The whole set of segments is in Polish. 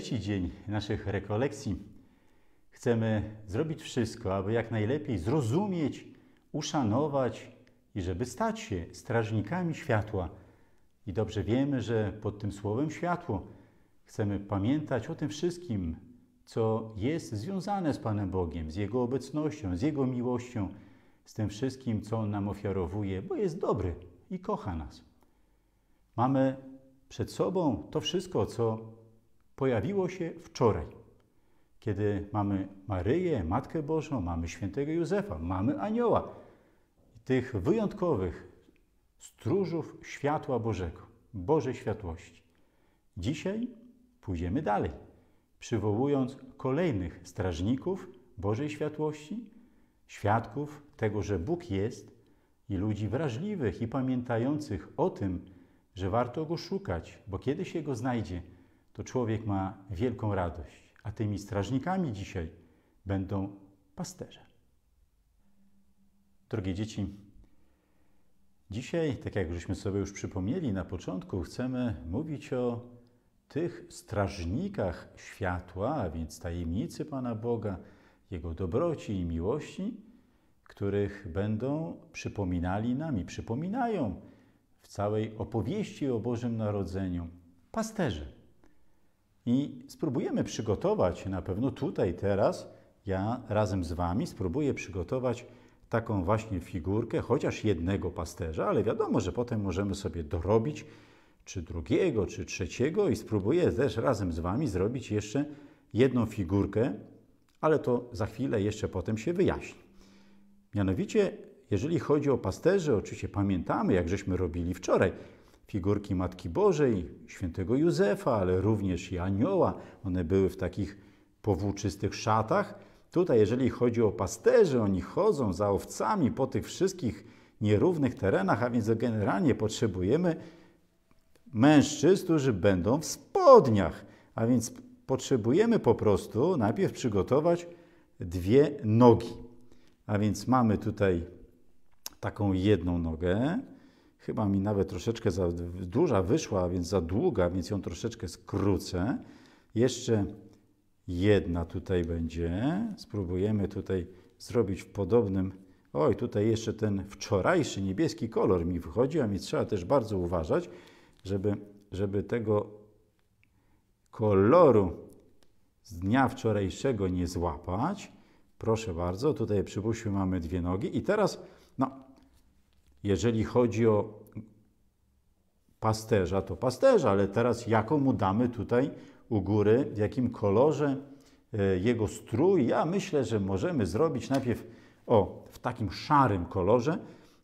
trzeci dzień naszych rekolekcji chcemy zrobić wszystko, aby jak najlepiej zrozumieć, uszanować i żeby stać się strażnikami światła. I dobrze wiemy, że pod tym słowem światło chcemy pamiętać o tym wszystkim, co jest związane z Panem Bogiem, z Jego obecnością, z Jego miłością, z tym wszystkim, co On nam ofiarowuje, bo jest dobry i kocha nas. Mamy przed sobą to wszystko, co pojawiło się wczoraj. Kiedy mamy Maryję, Matkę Bożą, mamy świętego Józefa, mamy anioła, tych wyjątkowych stróżów światła Bożego, Bożej światłości. Dzisiaj pójdziemy dalej, przywołując kolejnych strażników Bożej światłości, świadków tego, że Bóg jest i ludzi wrażliwych i pamiętających o tym, że warto go szukać, bo kiedy się go znajdzie, to człowiek ma wielką radość, a tymi strażnikami dzisiaj będą pasterze. Drogie dzieci, dzisiaj, tak jak żeśmy sobie już przypomnieli na początku, chcemy mówić o tych strażnikach światła, a więc tajemnicy Pana Boga, Jego dobroci i miłości, których będą przypominali nami, przypominają w całej opowieści o Bożym Narodzeniu pasterze i spróbujemy przygotować na pewno tutaj, teraz, ja razem z Wami spróbuję przygotować taką właśnie figurkę, chociaż jednego pasterza, ale wiadomo, że potem możemy sobie dorobić czy drugiego, czy trzeciego i spróbuję też razem z Wami zrobić jeszcze jedną figurkę, ale to za chwilę jeszcze potem się wyjaśni. Mianowicie, jeżeli chodzi o pasterze, oczywiście pamiętamy, jak żeśmy robili wczoraj, figurki Matki Bożej, świętego Józefa, ale również i anioła. One były w takich powłóczystych szatach. Tutaj, jeżeli chodzi o pasterzy, oni chodzą za owcami po tych wszystkich nierównych terenach, a więc generalnie potrzebujemy mężczyzn, którzy będą w spodniach. A więc potrzebujemy po prostu najpierw przygotować dwie nogi. A więc mamy tutaj taką jedną nogę, chyba mi nawet troszeczkę za duża wyszła, więc za długa, więc ją troszeczkę skrócę. Jeszcze jedna tutaj będzie. Spróbujemy tutaj zrobić w podobnym. Oj, tutaj jeszcze ten wczorajszy niebieski kolor mi wychodzi, a mi trzeba też bardzo uważać, żeby, żeby tego koloru z dnia wczorajszego nie złapać. Proszę bardzo, tutaj przy mamy dwie nogi i teraz jeżeli chodzi o pasterza, to pasterza, ale teraz jaką mu damy tutaj u góry, w jakim kolorze e, jego strój. Ja myślę, że możemy zrobić najpierw o, w takim szarym kolorze,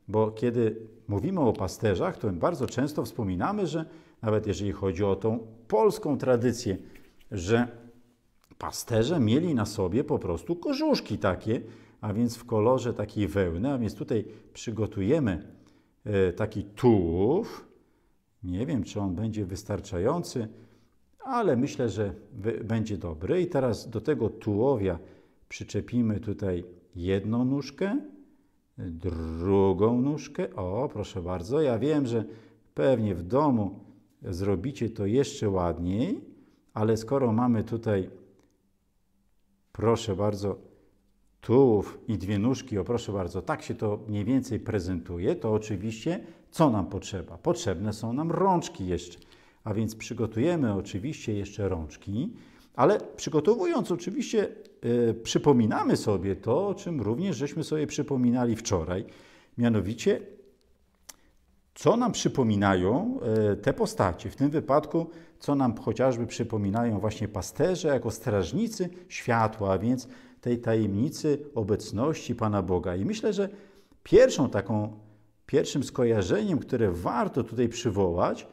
bo kiedy mówimy o pasterzach, to bardzo często wspominamy, że nawet jeżeli chodzi o tą polską tradycję, że pasterze mieli na sobie po prostu kożuszki takie, a więc w kolorze takiej wełny, a więc tutaj przygotujemy e, taki tułów. Nie wiem, czy on będzie wystarczający, ale myślę, że będzie dobry. I teraz do tego tułowia przyczepimy tutaj jedną nóżkę, drugą nóżkę. O, proszę bardzo, ja wiem, że pewnie w domu zrobicie to jeszcze ładniej, ale skoro mamy tutaj, proszę bardzo, tułów i dwie nóżki, o proszę bardzo, tak się to mniej więcej prezentuje, to oczywiście co nam potrzeba? Potrzebne są nam rączki jeszcze. A więc przygotujemy oczywiście jeszcze rączki, ale przygotowując oczywiście yy, przypominamy sobie to, o czym również żeśmy sobie przypominali wczoraj, mianowicie co nam przypominają e, te postacie. W tym wypadku, co nam chociażby przypominają właśnie pasterze jako strażnicy światła, a więc tej tajemnicy obecności Pana Boga. I myślę, że pierwszą taką, pierwszym skojarzeniem, które warto tutaj przywołać,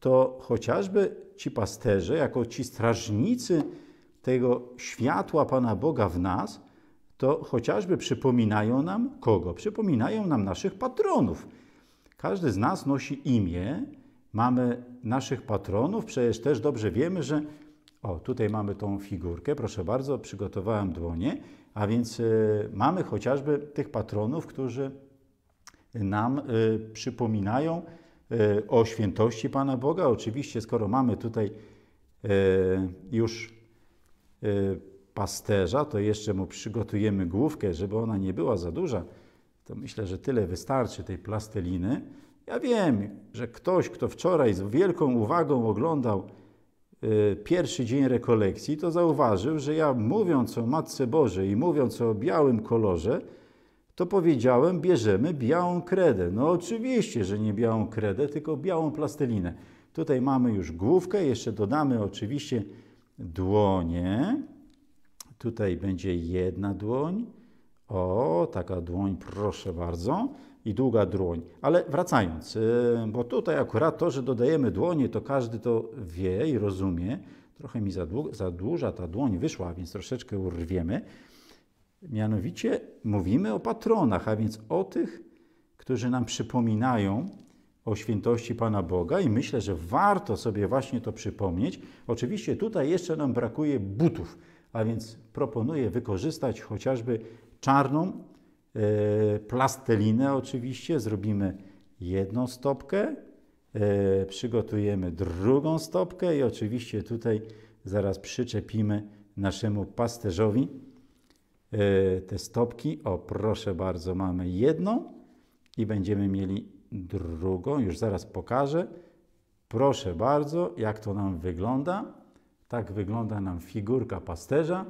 to chociażby ci pasterze, jako ci strażnicy tego światła Pana Boga w nas, to chociażby przypominają nam kogo? Przypominają nam naszych patronów. Każdy z nas nosi imię, mamy naszych patronów, przecież też dobrze wiemy, że o, tutaj mamy tą figurkę, proszę bardzo, przygotowałem dłonie, a więc y, mamy chociażby tych patronów, którzy nam y, przypominają y, o świętości Pana Boga. Oczywiście, skoro mamy tutaj już pasterza, to jeszcze mu przygotujemy główkę, żeby ona nie była za duża. To myślę, że tyle wystarczy tej plasteliny. Ja wiem, że ktoś, kto wczoraj z wielką uwagą oglądał Y, pierwszy dzień rekolekcji, to zauważył, że ja mówiąc o Matce Bożej i mówiąc o białym kolorze, to powiedziałem, bierzemy białą kredę. No oczywiście, że nie białą kredę, tylko białą plastelinę. Tutaj mamy już główkę, jeszcze dodamy oczywiście dłonie. Tutaj będzie jedna dłoń. O, taka dłoń, proszę bardzo i długa dłoń. Ale wracając, y, bo tutaj akurat to, że dodajemy dłonie, to każdy to wie i rozumie. Trochę mi za, dłu za duża ta dłoń wyszła, więc troszeczkę urwiemy. Mianowicie mówimy o patronach, a więc o tych, którzy nam przypominają o świętości Pana Boga i myślę, że warto sobie właśnie to przypomnieć. Oczywiście tutaj jeszcze nam brakuje butów, a więc proponuję wykorzystać chociażby czarną E, plastelinę oczywiście zrobimy jedną stopkę, e, przygotujemy drugą stopkę i oczywiście tutaj zaraz przyczepimy naszemu pasterzowi e, te stopki. O, proszę bardzo, mamy jedną i będziemy mieli drugą. Już zaraz pokażę. Proszę bardzo, jak to nam wygląda. Tak wygląda nam figurka pasterza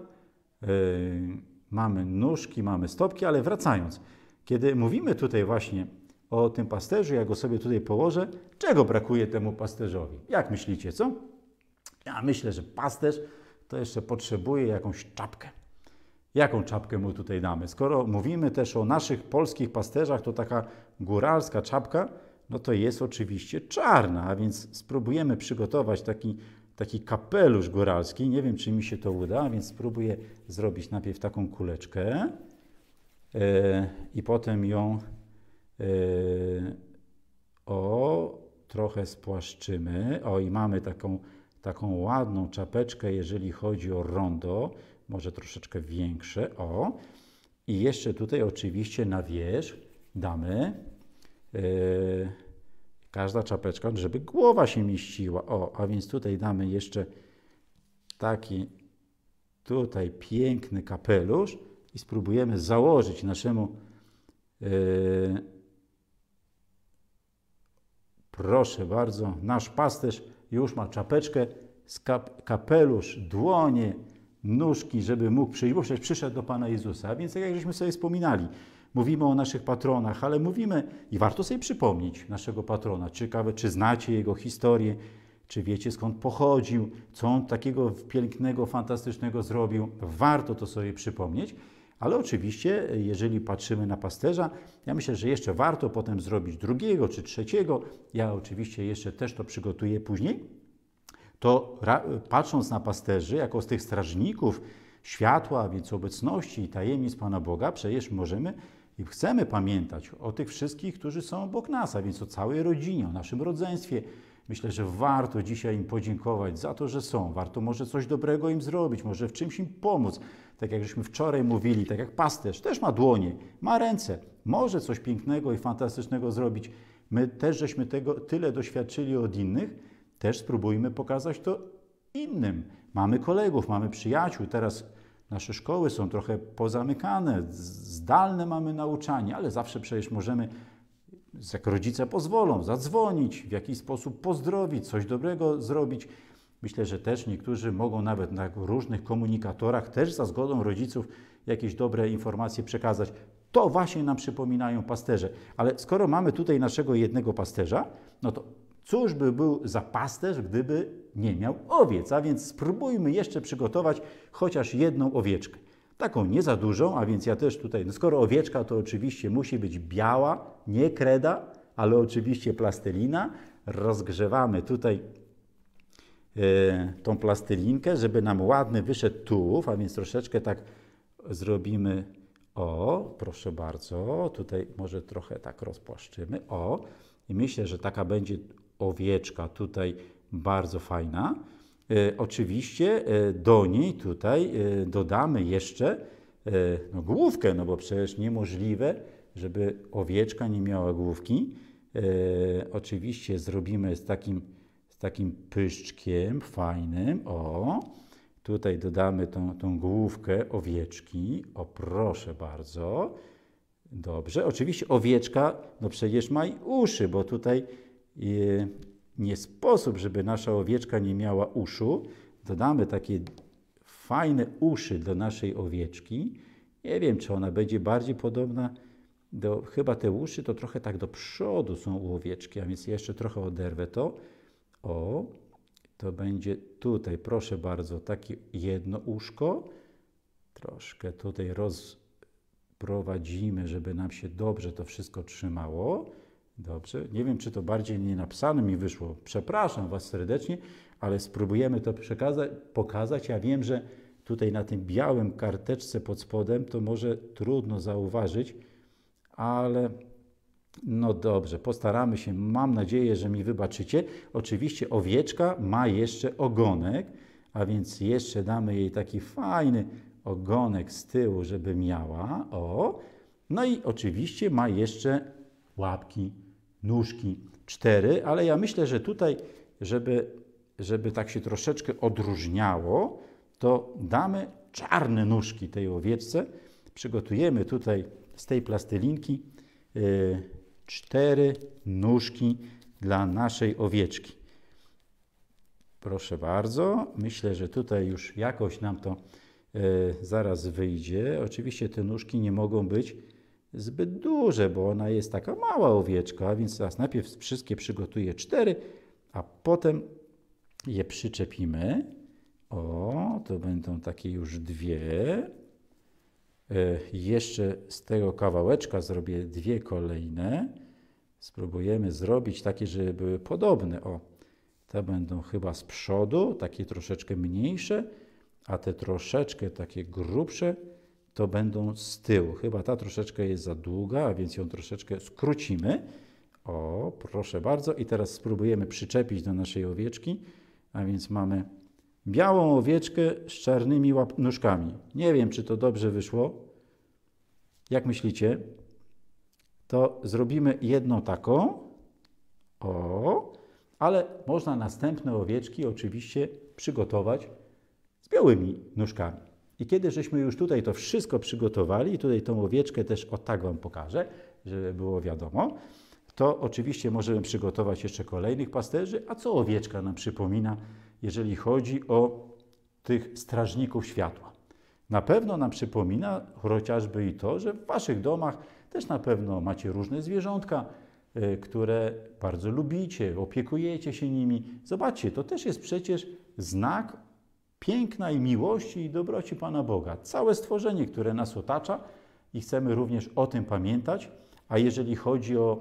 mamy nóżki, mamy stopki, ale wracając, kiedy mówimy tutaj właśnie o tym pasterzu, ja go sobie tutaj położę, czego brakuje temu pasterzowi? Jak myślicie, co? Ja myślę, że pasterz to jeszcze potrzebuje jakąś czapkę. Jaką czapkę mu tutaj damy? Skoro mówimy też o naszych polskich pasterzach, to taka góralska czapka, no to jest oczywiście czarna, a więc spróbujemy przygotować taki taki kapelusz góralski. Nie wiem, czy mi się to uda, więc spróbuję zrobić najpierw taką kuleczkę e, i potem ją e, o trochę spłaszczymy. O i mamy taką, taką ładną czapeczkę, jeżeli chodzi o rondo, może troszeczkę większe. O i jeszcze tutaj oczywiście na wierzch damy. Yy, Każda czapeczka, żeby głowa się mieściła. O, a więc tutaj damy jeszcze taki tutaj piękny kapelusz i spróbujemy założyć naszemu yy, proszę bardzo, nasz pasterz już ma czapeczkę, kap, kapelusz, dłonie, nóżki, żeby mógł przyjść, bo przyszedł do Pana Jezusa. A więc tak jak żeśmy sobie wspominali, Mówimy o naszych patronach, ale mówimy i warto sobie przypomnieć naszego patrona. Ciekawe, czy znacie jego historię, czy wiecie skąd pochodził, co on takiego pięknego, fantastycznego zrobił. Warto to sobie przypomnieć. Ale oczywiście, jeżeli patrzymy na pasterza, ja myślę, że jeszcze warto potem zrobić drugiego czy trzeciego. Ja oczywiście jeszcze też to przygotuję później. To patrząc na pasterzy, jako z tych strażników światła, więc obecności i tajemnic Pana Boga, przecież możemy i chcemy pamiętać o tych wszystkich, którzy są obok nas, a więc o całej rodzinie, o naszym rodzeństwie. Myślę, że warto dzisiaj im podziękować za to, że są. Warto może coś dobrego im zrobić, może w czymś im pomóc. Tak jak żeśmy wczoraj mówili, tak jak pasterz też ma dłonie, ma ręce, może coś pięknego i fantastycznego zrobić. My też żeśmy tego tyle doświadczyli od innych, też spróbujmy pokazać to innym. Mamy kolegów, mamy przyjaciół. Teraz Nasze szkoły są trochę pozamykane, zdalne mamy nauczanie, ale zawsze przecież możemy, jak rodzice pozwolą, zadzwonić, w jakiś sposób pozdrowić, coś dobrego zrobić. Myślę, że też niektórzy mogą nawet na różnych komunikatorach, też za zgodą rodziców, jakieś dobre informacje przekazać. To właśnie nam przypominają pasterze. Ale skoro mamy tutaj naszego jednego pasterza, no to Cóż by był za pasterz, gdyby nie miał owiec? A więc spróbujmy jeszcze przygotować chociaż jedną owieczkę. Taką nie za dużą, a więc ja też tutaj, no skoro owieczka, to oczywiście musi być biała, nie kreda, ale oczywiście plastelina. Rozgrzewamy tutaj e, tą plastelinkę, żeby nam ładny wyszedł tułów, a więc troszeczkę tak zrobimy. O, proszę bardzo, tutaj może trochę tak rozpłaszczymy. O, i myślę, że taka będzie owieczka tutaj bardzo fajna. E, oczywiście e, do niej tutaj e, dodamy jeszcze no, główkę, no bo przecież niemożliwe, żeby owieczka nie miała główki. Oczywiście zrobimy z takim, z takim pyszczkiem fajnym. O, tutaj dodamy tą, tą główkę owieczki. O, proszę bardzo. Dobrze, oczywiście owieczka, no przecież ma i uszy, bo tutaj nie sposób, żeby nasza owieczka nie miała uszu. Dodamy takie fajne uszy do naszej owieczki. Nie wiem, czy ona będzie bardziej podobna do. Chyba te uszy to trochę tak do przodu są u owieczki, a więc jeszcze trochę oderwę to. O, to będzie tutaj, proszę bardzo, takie jedno uszko. Troszkę tutaj rozprowadzimy, żeby nam się dobrze to wszystko trzymało. Dobrze, nie wiem, czy to bardziej nie napisane mi wyszło. Przepraszam Was serdecznie, ale spróbujemy to pokazać. Ja wiem, że tutaj na tym białym karteczce pod spodem to może trudno zauważyć, ale no dobrze, postaramy się. Mam nadzieję, że mi wybaczycie. Oczywiście owieczka ma jeszcze ogonek, a więc jeszcze damy jej taki fajny ogonek z tyłu, żeby miała. O! No i oczywiście ma jeszcze łapki nóżki 4, ale ja myślę, że tutaj, żeby, żeby tak się troszeczkę odróżniało, to damy czarne nóżki tej owieczce. Przygotujemy tutaj z tej plastylinki y, cztery nóżki dla naszej owieczki. Proszę bardzo, myślę, że tutaj już jakoś nam to y, zaraz wyjdzie. Oczywiście te nóżki nie mogą być zbyt duże, bo ona jest taka mała owieczka, więc teraz najpierw wszystkie przygotuję cztery, a potem je przyczepimy. O, to będą takie już dwie. E, jeszcze z tego kawałeczka zrobię dwie kolejne. Spróbujemy zrobić takie, żeby były podobne. O, te będą chyba z przodu, takie troszeczkę mniejsze, a te troszeczkę takie grubsze to będą z tyłu. Chyba ta troszeczkę jest za długa, a więc ją troszeczkę skrócimy. O, proszę bardzo. I teraz spróbujemy przyczepić do naszej owieczki. A więc mamy białą owieczkę z czarnymi nóżkami. Nie wiem, czy to dobrze wyszło. Jak myślicie? To zrobimy jedną taką. O, ale można następne owieczki oczywiście przygotować z białymi nóżkami. I kiedy żeśmy już tutaj to wszystko przygotowali, tutaj tą owieczkę też o tak Wam pokażę, żeby było wiadomo, to oczywiście możemy przygotować jeszcze kolejnych pasterzy. A co owieczka nam przypomina, jeżeli chodzi o tych strażników światła? Na pewno nam przypomina chociażby i to, że w Waszych domach też na pewno macie różne zwierzątka, y, które bardzo lubicie, opiekujecie się nimi. Zobaczcie, to też jest przecież znak piękna i miłości i dobroci Pana Boga, całe stworzenie, które nas otacza i chcemy również o tym pamiętać. A jeżeli chodzi o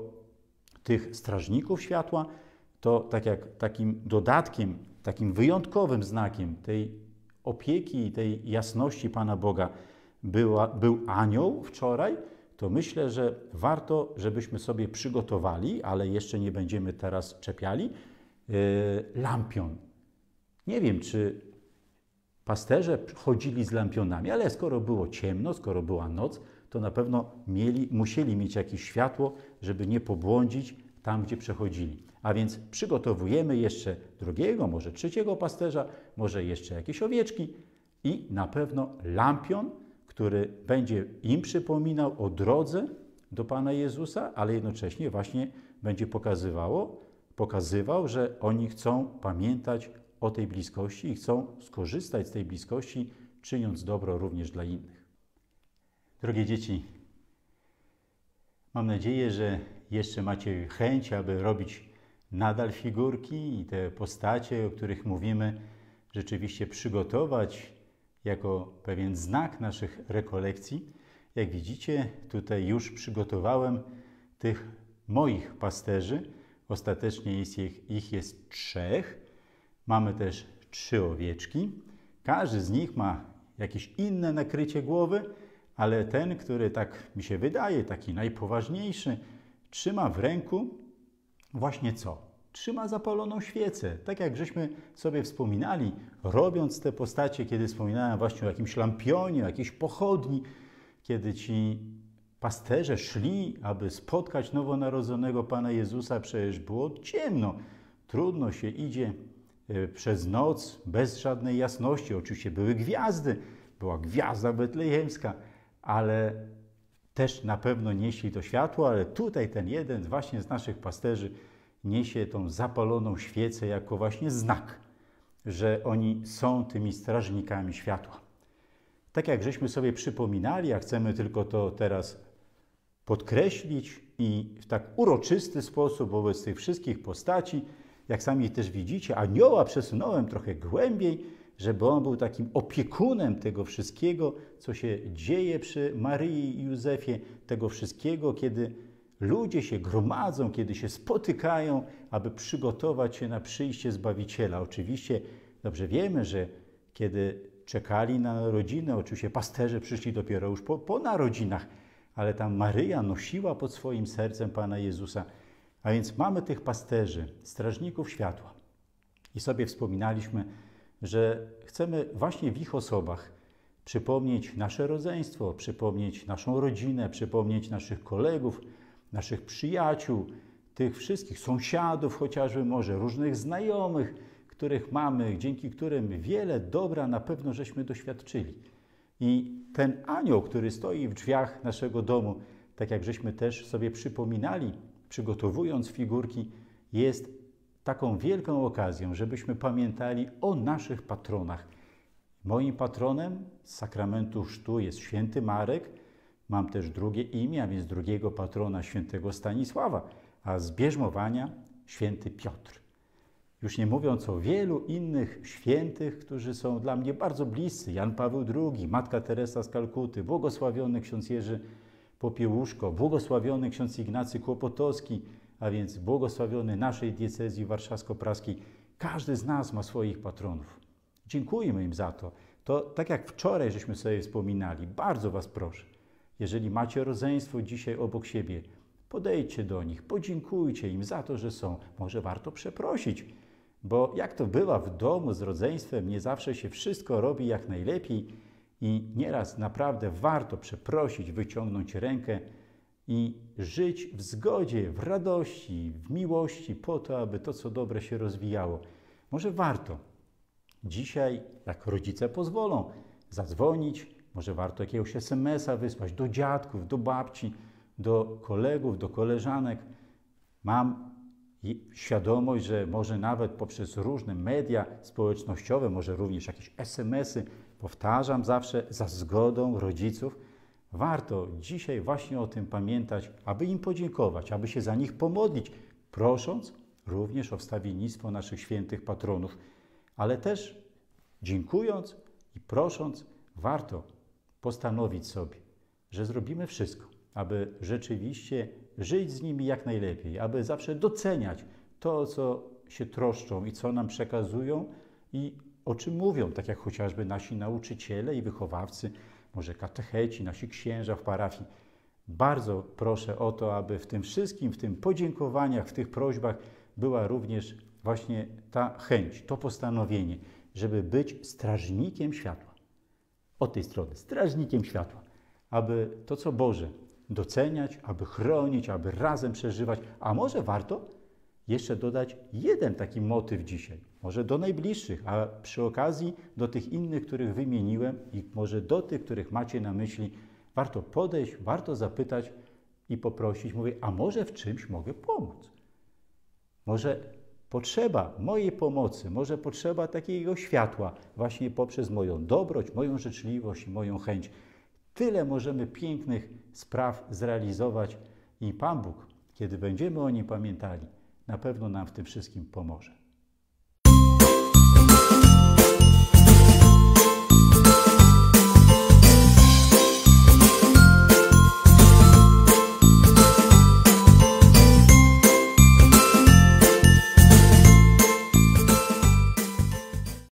tych strażników światła, to tak jak takim dodatkiem, takim wyjątkowym znakiem tej opieki i tej jasności Pana Boga była, był anioł wczoraj, to myślę, że warto, żebyśmy sobie przygotowali, ale jeszcze nie będziemy teraz czepiali, yy, lampion. Nie wiem, czy Pasterze chodzili z lampionami, ale skoro było ciemno, skoro była noc, to na pewno mieli, musieli mieć jakieś światło, żeby nie pobłądzić tam, gdzie przechodzili. A więc przygotowujemy jeszcze drugiego, może trzeciego pasterza, może jeszcze jakieś owieczki i na pewno lampion, który będzie im przypominał o drodze do Pana Jezusa, ale jednocześnie właśnie będzie pokazywało, pokazywał, że oni chcą pamiętać o tej bliskości i chcą skorzystać z tej bliskości, czyniąc dobro również dla innych. Drogie dzieci, mam nadzieję, że jeszcze macie chęć, aby robić nadal figurki i te postacie, o których mówimy, rzeczywiście przygotować jako pewien znak naszych rekolekcji. Jak widzicie, tutaj już przygotowałem tych moich pasterzy. Ostatecznie jest ich, ich jest trzech. Mamy też trzy owieczki. Każdy z nich ma jakieś inne nakrycie głowy, ale ten, który tak mi się wydaje, taki najpoważniejszy, trzyma w ręku właśnie co? Trzyma zapaloną świecę. Tak jak żeśmy sobie wspominali, robiąc te postacie, kiedy wspominałem właśnie o jakimś lampionie, o jakiejś pochodni, kiedy ci pasterze szli, aby spotkać nowonarodzonego Pana Jezusa, przecież było ciemno. Trudno się idzie Y, przez noc, bez żadnej jasności. Oczywiście były gwiazdy, była gwiazda betlejemska, ale też na pewno nieśli to światło, ale tutaj ten jeden właśnie z naszych pasterzy niesie tą zapaloną świecę jako właśnie znak, że oni są tymi strażnikami światła. Tak jak żeśmy sobie przypominali, a chcemy tylko to teraz podkreślić i w tak uroczysty sposób wobec tych wszystkich postaci, jak sami też widzicie, anioła przesunąłem trochę głębiej, żeby on był takim opiekunem tego wszystkiego, co się dzieje przy Maryi i Józefie, tego wszystkiego, kiedy ludzie się gromadzą, kiedy się spotykają, aby przygotować się na przyjście Zbawiciela. Oczywiście dobrze wiemy, że kiedy czekali na narodzinę, oczywiście pasterze przyszli dopiero już po, po narodzinach, ale tam Maryja nosiła pod swoim sercem Pana Jezusa. A więc mamy tych pasterzy, strażników światła. I sobie wspominaliśmy, że chcemy właśnie w ich osobach przypomnieć nasze rodzeństwo, przypomnieć naszą rodzinę, przypomnieć naszych kolegów, naszych przyjaciół, tych wszystkich sąsiadów, chociażby może różnych znajomych, których mamy, dzięki którym wiele dobra na pewno żeśmy doświadczyli. I ten anioł, który stoi w drzwiach naszego domu, tak jak żeśmy też sobie przypominali przygotowując figurki, jest taką wielką okazją, żebyśmy pamiętali o naszych patronach. Moim patronem z sakramentu sztu jest święty Marek. Mam też drugie imię, a więc drugiego patrona świętego Stanisława, a z bierzmowania święty Piotr. Już nie mówiąc o wielu innych świętych, którzy są dla mnie bardzo bliscy. Jan Paweł II, Matka Teresa z Kalkuty, błogosławiony ksiądz Jerzy Popiełuszko, błogosławiony ksiądz Ignacy Kłopotowski, a więc błogosławiony naszej diecezji warszawsko-praskiej. Każdy z nas ma swoich patronów. Dziękujmy im za to. To tak jak wczoraj żeśmy sobie wspominali, bardzo Was proszę, jeżeli macie rodzeństwo dzisiaj obok siebie, podejdźcie do nich, podziękujcie im za to, że są. Może warto przeprosić, bo jak to bywa w domu z rodzeństwem, nie zawsze się wszystko robi jak najlepiej i nieraz naprawdę warto przeprosić, wyciągnąć rękę i żyć w zgodzie, w radości, w miłości, po to, aby to, co dobre się rozwijało. Może warto dzisiaj, jak rodzice pozwolą, zadzwonić, może warto jakiegoś SMS-a wysłać do dziadków, do babci, do kolegów, do koleżanek. Mam świadomość, że może nawet poprzez różne media społecznościowe, może również jakieś SMS-y, powtarzam zawsze, za zgodą rodziców, warto dzisiaj właśnie o tym pamiętać, aby im podziękować, aby się za nich pomodlić, prosząc również o wstawiennictwo naszych świętych patronów, ale też dziękując i prosząc, warto postanowić sobie, że zrobimy wszystko, aby rzeczywiście żyć z nimi jak najlepiej, aby zawsze doceniać to, co się troszczą i co nam przekazują, i o czym mówią, tak jak chociażby nasi nauczyciele i wychowawcy, może katecheci, nasi księża w parafii. Bardzo proszę o to, aby w tym wszystkim, w tym podziękowaniach, w tych prośbach była również właśnie ta chęć, to postanowienie, żeby być strażnikiem światła. Od tej strony, strażnikiem światła, aby to, co Boże, doceniać, aby chronić, aby razem przeżywać, a może warto jeszcze dodać jeden taki motyw dzisiaj może do najbliższych, a przy okazji do tych innych, których wymieniłem, i może do tych, których macie na myśli, warto podejść, warto zapytać i poprosić. Mówię, a może w czymś mogę pomóc? Może potrzeba mojej pomocy, może potrzeba takiego światła, właśnie poprzez moją dobroć, moją życzliwość i moją chęć. Tyle możemy pięknych spraw zrealizować i Pan Bóg, kiedy będziemy o nim pamiętali, na pewno nam w tym wszystkim pomoże.